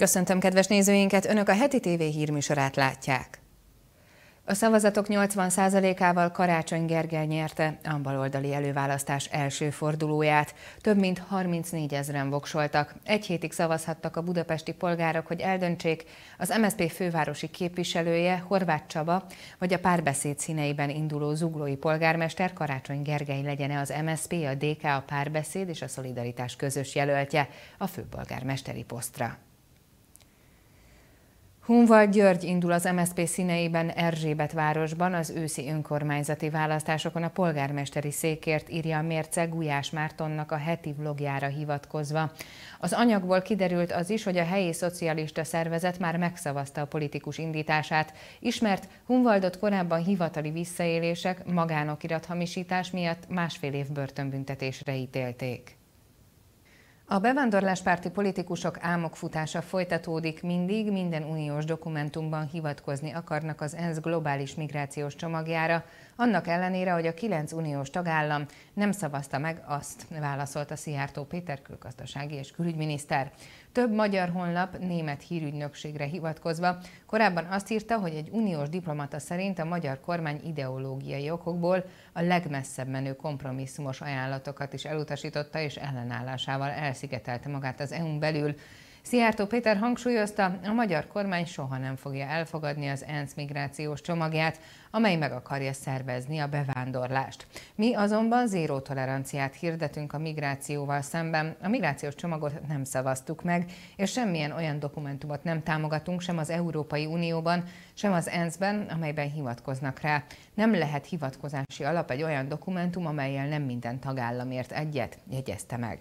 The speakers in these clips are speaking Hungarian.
Köszöntöm kedves nézőinket, Önök a heti TV hírműsorát látják. A szavazatok 80%-ával Karácsony Gergely nyerte a baloldali előválasztás első fordulóját. Több mint 34 ezeren voksoltak. Egy hétig szavazhattak a budapesti polgárok, hogy eldöntsék, az MSZP fővárosi képviselője Horváth Csaba, vagy a párbeszéd színeiben induló zuglói polgármester Karácsony Gergely legyen-e az MSZP, a DK, a párbeszéd és a szolidaritás közös jelöltje a főpolgármesteri posztra. Hunval György indul az MSZP színeiben Erzsébet városban az őszi önkormányzati választásokon a polgármesteri székért, írja a mérce Gulyás Mártonnak a heti vlogjára hivatkozva. Az anyagból kiderült az is, hogy a helyi szocialista szervezet már megszavazta a politikus indítását, ismert Hunvaldot korábban hivatali visszaélések, magánokirathamisítás miatt másfél év börtönbüntetésre ítélték. A bevándorláspárti politikusok álmokfutása folytatódik mindig, minden uniós dokumentumban hivatkozni akarnak az ENSZ globális migrációs csomagjára, annak ellenére, hogy a kilenc uniós tagállam nem szavazta meg azt, válaszolta Szijjártó Péter külgazdasági és külügyminiszter. Több magyar honlap német hírügynökségre hivatkozva korábban azt írta, hogy egy uniós diplomata szerint a magyar kormány ideológiai okokból a legmesszebb menő kompromisszumos ajánlatokat is elutasította és ellenállásával elszigetelte magát az EU-n belül. Szijjártó Péter hangsúlyozta, a magyar kormány soha nem fogja elfogadni az ENSZ migrációs csomagját, amely meg akarja szervezni a bevándorlást. Mi azonban zéró toleranciát hirdetünk a migrációval szemben. A migrációs csomagot nem szavaztuk meg, és semmilyen olyan dokumentumot nem támogatunk sem az Európai Unióban, sem az ENSZ-ben, amelyben hivatkoznak rá. Nem lehet hivatkozási alap egy olyan dokumentum, amelyel nem minden tagállamért egyet, jegyezte meg.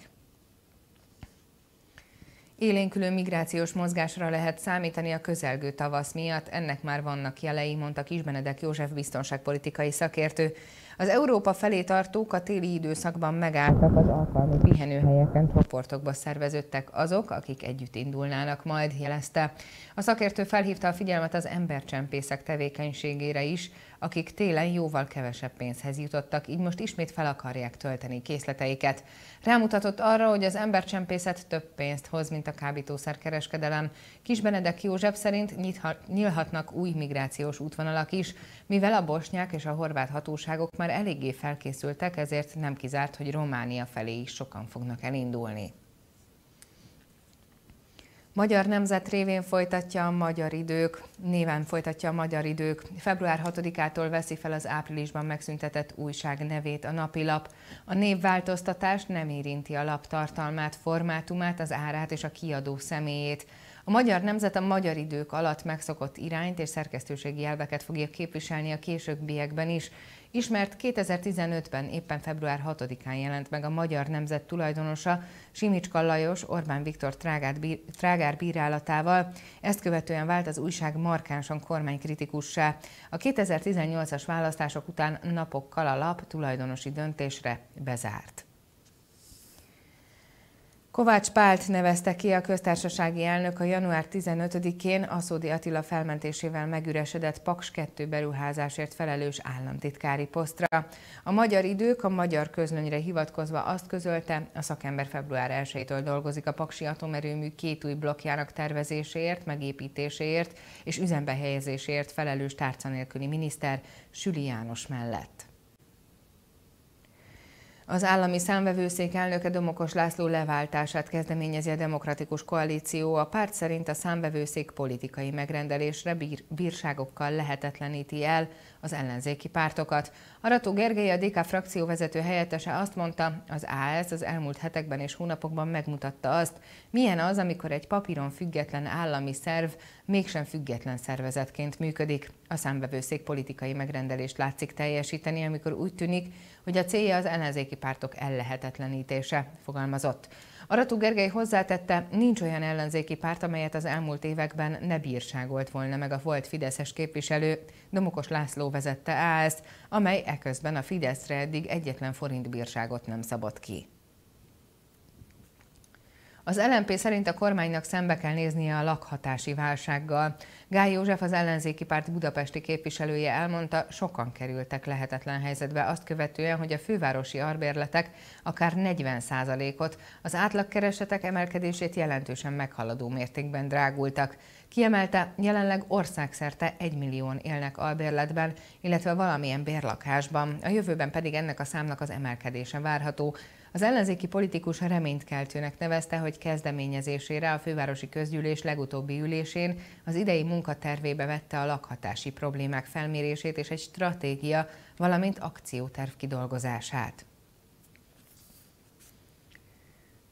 Élénkülő migrációs mozgásra lehet számítani a közelgő tavasz miatt, ennek már vannak jelei, mondta Kisbenedek József biztonságpolitikai szakértő. Az Európa felé tartók a téli időszakban megálltak az alkalmi pihenőhelyeken, csoportokba szerveződtek azok, akik együtt indulnának majd, jelezte. A szakértő felhívta a figyelmet az embercsempészek tevékenységére is, akik télen jóval kevesebb pénzhez jutottak, így most ismét fel akarják tölteni készleteiket. Rámutatott arra, hogy az embercsempészet több pénzt hoz, mint a kábítószerkereskedelem. Kis Benedek József szerint nyílhatnak új migrációs útvonalak is, mivel a bosnyák és a horvát hatóságok már eléggé felkészültek, ezért nem kizárt, hogy Románia felé is sokan fognak elindulni. Magyar Nemzet révén folytatja a Magyar Idők, néven folytatja a Magyar Idők. Február 6-ától veszi fel az áprilisban megszüntetett újság nevét a napilap. A névváltoztatás nem érinti a lap tartalmát, formátumát, az árát és a kiadó személyét. A magyar nemzet a magyar idők alatt megszokott irányt és szerkesztőségi elveket fogja képviselni a későbbiekben is. Ismert 2015-ben éppen február 6-án jelent meg a magyar nemzet tulajdonosa Simicska Lajos Orbán Viktor trágár bírálatával. Ezt követően vált az újság markánsan kormánykritikussá. A 2018-as választások után napokkal a lap tulajdonosi döntésre bezárt. Kovács Pált nevezte ki a köztársasági elnök a január 15-én a Szódi Attila felmentésével megüresedett Paks 2 beruházásért felelős államtitkári posztra. A magyar idők a magyar közlönyre hivatkozva azt közölte, a szakember február 1-től dolgozik a Paksi atomerőmű két új blokkjának tervezéséért, megépítéséért és üzembe helyezéséért felelős tárca nélküli miniszter Süli János mellett. Az állami számvevőszék elnöke Domokos László leváltását kezdeményezi a Demokratikus Koalíció. A párt szerint a számvevőszék politikai megrendelésre bír, bírságokkal lehetetleníti el az ellenzéki pártokat. Arató Gergely, a DK vezető helyettese azt mondta, az AS az elmúlt hetekben és hónapokban megmutatta azt, milyen az, amikor egy papíron független állami szerv mégsem független szervezetként működik. A számvevőszék politikai megrendelést látszik teljesíteni, amikor úgy tűnik, hogy a célja az ellenzéki pártok ellehetetlenítése, fogalmazott. Aratú Gergely hozzátette, nincs olyan ellenzéki párt, amelyet az elmúlt években ne bírságolt volna meg a volt Fideszes képviselő. Domokos László vezette ezt, amely eközben a Fideszre eddig egyetlen forint bírságot nem szabott ki. Az LNP szerint a kormánynak szembe kell néznie a lakhatási válsággal. Gály József, az ellenzéki párt budapesti képviselője elmondta, sokan kerültek lehetetlen helyzetbe azt követően, hogy a fővárosi arbérletek akár 40%-ot, az átlagkeresetek emelkedését jelentősen meghaladó mértékben drágultak. Kiemelte, jelenleg országszerte 1 millión élnek albérletben, illetve valamilyen bérlakásban, a jövőben pedig ennek a számnak az emelkedése várható, az ellenzéki politikus reményt keltőnek nevezte, hogy kezdeményezésére a fővárosi közgyűlés legutóbbi ülésén az idei munkatervébe vette a lakhatási problémák felmérését és egy stratégia, valamint akcióterv kidolgozását.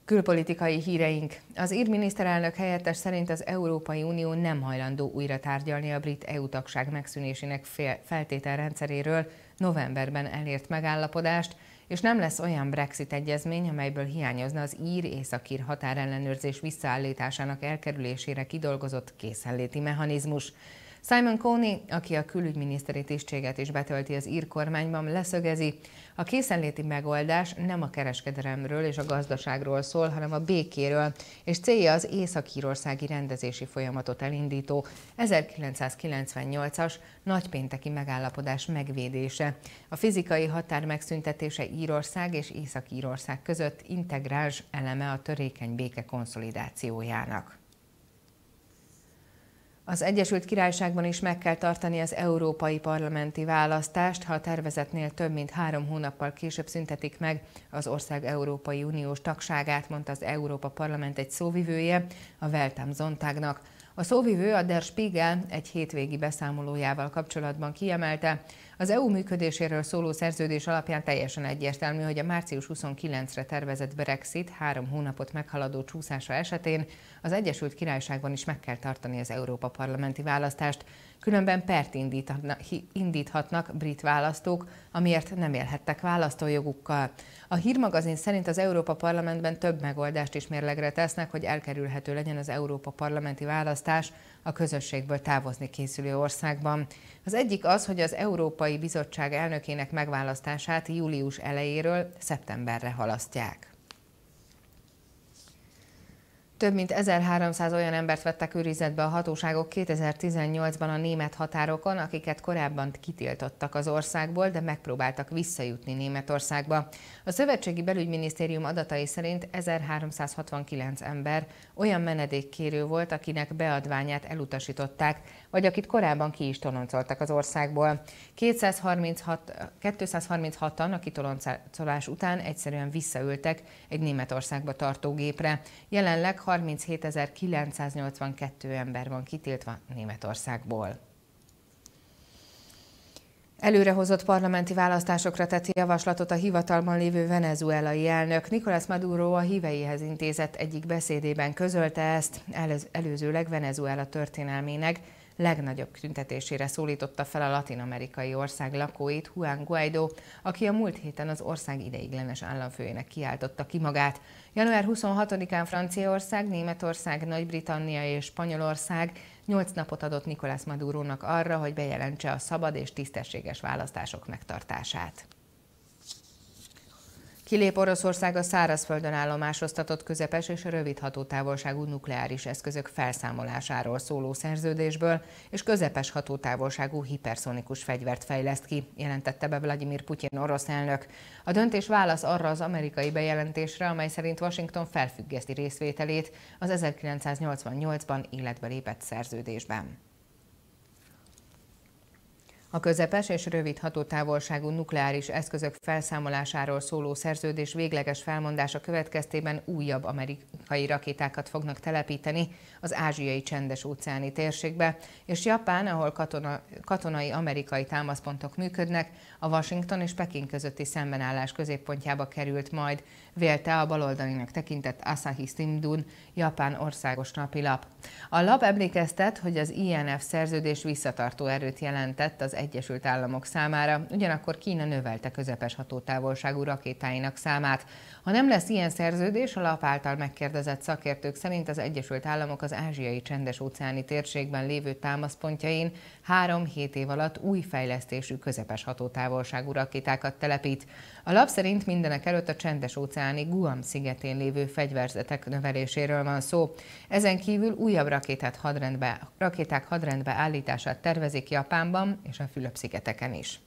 Külpolitikai híreink. Az ír miniszterelnök helyettes szerint az Európai Unió nem hajlandó újra tárgyalni a brit EU-tagság megszűnésének feltételrendszeréről novemberben elért megállapodást, és nem lesz olyan Brexit egyezmény, amelyből hiányozna az ír-északír határellenőrzés visszaállításának elkerülésére kidolgozott készenléti mechanizmus. Simon Coney, aki a külügyminiszteri tisztséget is betölti az ír kormányban, leszögezi, a készenléti megoldás nem a kereskedelemről és a gazdaságról szól, hanem a békéről, és célja az észak-írországi rendezési folyamatot elindító 1998-as nagypénteki megállapodás megvédése. A fizikai határ megszüntetése Írország és Észak-Írország között integráns eleme a törékeny béke konszolidációjának. Az Egyesült Királyságban is meg kell tartani az európai parlamenti választást, ha a tervezetnél több mint három hónappal később szüntetik meg az ország Európai Uniós tagságát, mondta az Európa Parlament egy szóvivője a Veltem Zontágnak. A szóvivő a Der Spiegel egy hétvégi beszámolójával kapcsolatban kiemelte, az EU működéséről szóló szerződés alapján teljesen egyértelmű, hogy a március 29-re tervezett Brexit három hónapot meghaladó csúszása esetén az Egyesült Királyságban is meg kell tartani az Európa Parlamenti választást, különben pert indíthatnak brit választók, amiért nem élhettek választójogukkal. A hírmagazin szerint az Európa Parlamentben több megoldást is mérlegre tesznek, hogy elkerülhető legyen az Európa Parlamenti választás, a közösségből távozni készülő országban. Az egyik az, hogy az Európai Bizottság elnökének megválasztását július elejéről szeptemberre halasztják. Több mint 1300 olyan embert vettek őrizetbe a hatóságok 2018-ban a német határokon, akiket korábban kitiltottak az országból, de megpróbáltak visszajutni Németországba. A Szövetségi Belügyminisztérium adatai szerint 1369 ember olyan menedékkérő volt, akinek beadványát elutasították, vagy akit korábban ki is toloncoltak az országból. 236, 236-an a kitoloncolás után egyszerűen visszaültek egy Németországba tartó gépre. Jelenleg 37.982 ember van kitiltva Németországból. Előrehozott parlamenti választásokra tett javaslatot a hivatalban lévő venezuelai elnök. Nicolás Maduro a híveihez intézett egyik beszédében közölte ezt, előzőleg Venezuela történelmének legnagyobb tüntetésére szólította fel a latin-amerikai ország lakóit Juan Guaido, aki a múlt héten az ország ideiglenes államfőjének kiáltotta ki magát. Január 26-án Franciaország, Németország, Nagy-Britannia és Spanyolország nyolc napot adott Nicolás Madurónak arra, hogy bejelentse a szabad és tisztességes választások megtartását. Kilép Oroszország a szárazföldön állomásoztatott közepes és rövid hatótávolságú nukleáris eszközök felszámolásáról szóló szerződésből, és közepes hatótávolságú hiperszonikus fegyvert fejleszt ki, jelentette be Vladimir Putyin orosz elnök. A döntés válasz arra az amerikai bejelentésre, amely szerint Washington felfüggeszti részvételét az 1988-ban életbe lépett szerződésben. A közepes és rövid hatótávolságú nukleáris eszközök felszámolásáról szóló szerződés végleges felmondása következtében újabb amerikai rakétákat fognak telepíteni az ázsiai csendes óceáni térségbe, és Japán, ahol katona, katonai amerikai támaszpontok működnek, a Washington és Peking közötti szembenállás középpontjába került majd, vélte a baloldalinak tekintett Asahi Simdun, japán országos napilap. A lap emlékeztet, hogy az INF szerződés visszatartó erőt jelentett az Egyesült Államok számára, ugyanakkor Kína növelte közepes hatótávolságú rakétáinak számát. Ha nem lesz ilyen szerződés, a lap által megkérdezett szakértők szerint az Egyesült Államok az ázsiai csendes óceáni térségben lévő támaszpontjain három-hét év alatt új fejlesztésű közepes hatótávolságú rakétákat telepít. A lap szerint mindenek előtt a csendes óceáni Guam szigetén lévő fegyverzetek növeléséről van szó. Ezen kívül új újabb rakétát hadrendbe, rakéták hadrendbe állítását tervezik Japánban és a Fülöp-szigeteken is.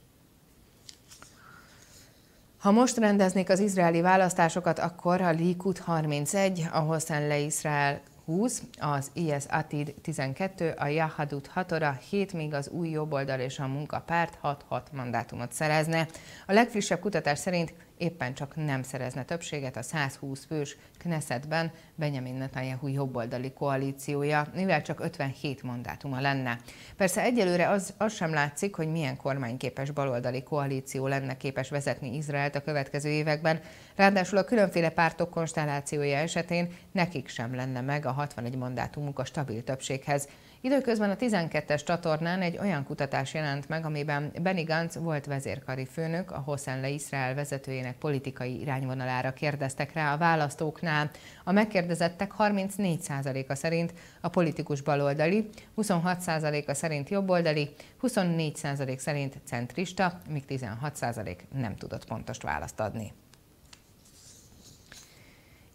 Ha most rendeznék az izraeli választásokat, akkor a Likud 31, a Hossein Le Israel 20, az IS Atid 12, a Yahadut 6 óra, 7 még az új jobboldal és a munkapárt 6-6 mandátumot szerezne. A legfrissebb kutatás szerint éppen csak nem szerezne többséget a 120 fős Knessetben Benjamin Netanyahu jobboldali koalíciója, mivel csak 57 mandátuma lenne. Persze egyelőre az, az sem látszik, hogy milyen kormányképes baloldali koalíció lenne képes vezetni Izraelt a következő években, ráadásul a különféle pártok konstellációja esetén nekik sem lenne meg a 61 mandátumuk a stabil többséghez. Időközben a 12-es csatornán egy olyan kutatás jelent meg, amiben Benny Gantz volt vezérkari főnök, a Le-Israel vezetőjének politikai irányvonalára kérdeztek rá a választóknál. A megkérdezettek 34%-a szerint a politikus baloldali, 26%-a szerint jobboldali, 24% szerint centrista, míg 16% nem tudott pontos választ adni.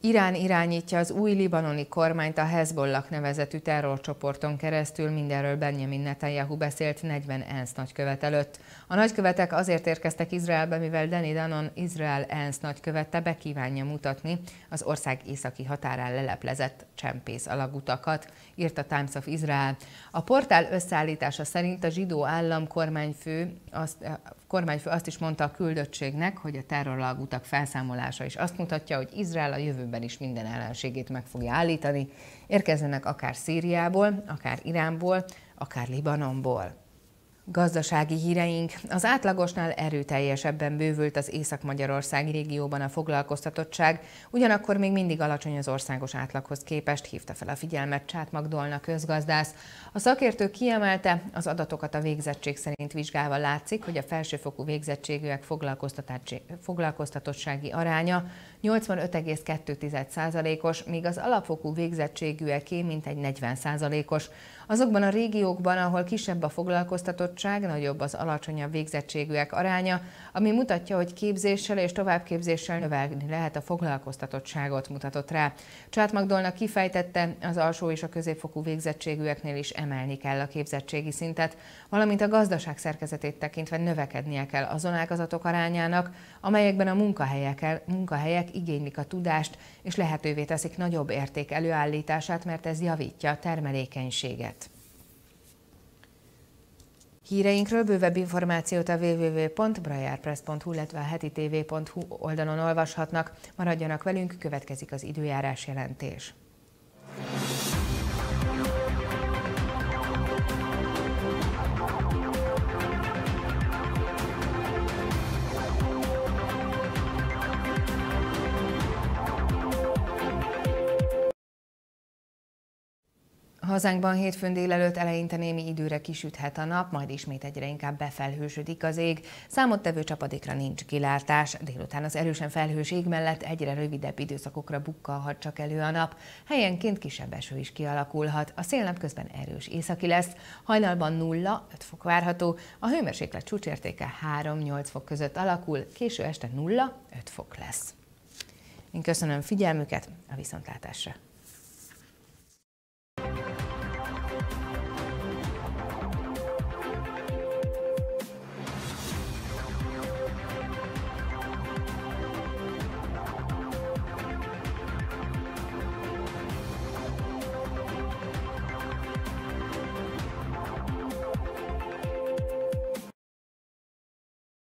Irán irányítja az új libanoni kormányt a Hezbollah nevezetű terrorcsoporton keresztül, mindenről Benjamin Netanyahu beszélt 40 ENSZ nagykövet előtt. A nagykövetek azért érkeztek Izraelbe, mivel Danny Danon Izrael ENSZ nagykövette bekívánja mutatni az ország északi határán leleplezett csempész alagutakat, írt a Times of Israel. A portál összeállítása szerint a zsidó állam kormányfő azt, eh, kormányfő azt is mondta a küldöttségnek, hogy a terrorlagutak felszámolása is azt mutatja, hogy Izrael a jövőben Izraelben is minden ellenségét meg fogja állítani, érkezzenek akár Szíriából, akár Iránból, akár Libanonból. Gazdasági híreink. Az átlagosnál erőteljesebben bővült az Észak-Magyarországi régióban a foglalkoztatottság, ugyanakkor még mindig alacsony az országos átlaghoz képest, hívta fel a figyelmet Csát Magdolna közgazdász. A szakértő kiemelte, az adatokat a végzettség szerint vizsgálva látszik, hogy a felsőfokú végzettségűek foglalkoztatottsági aránya 85,2%-os, míg az alapfokú végzettségűeké mintegy 40%-os. Azokban a régiókban, ahol kisebb a foglalkoztatottság, nagyobb az alacsonyabb végzettségűek aránya, ami mutatja, hogy képzéssel és továbbképzéssel növelni lehet a foglalkoztatottságot, mutatott rá. Csát Magdolna kifejtette, az alsó és a középfokú végzettségűeknél is emelni kell a képzettségi szintet, valamint a gazdaság szerkezetét tekintve növekednie kell azon ágazatok arányának, amelyekben a munkahelyek, munkahelyek igénylik a tudást, és lehetővé teszik nagyobb érték előállítását, mert ez javítja a termelékenységet. Híreinkről bővebb információt a www.brajárpress.hu, illetve a heti oldalon olvashatnak. Maradjanak velünk, következik az időjárás jelentés. Hazánkban hétfőn délelőtt eleinte némi időre kisüthet a nap, majd ismét egyre inkább befelhősödik az ég. Számottevő csapadékra nincs kilátás, délután az erősen felhős ég mellett egyre rövidebb időszakokra bukkalhat csak elő a nap. Helyenként kisebb eső is kialakulhat, a szél napközben erős északi lesz, hajnalban 0, 5 fok várható, a hőmérséklet csúcsértéke 3-8 fok között alakul, késő este 0, 5 fok lesz. Én köszönöm figyelmüket, a viszontlátásra!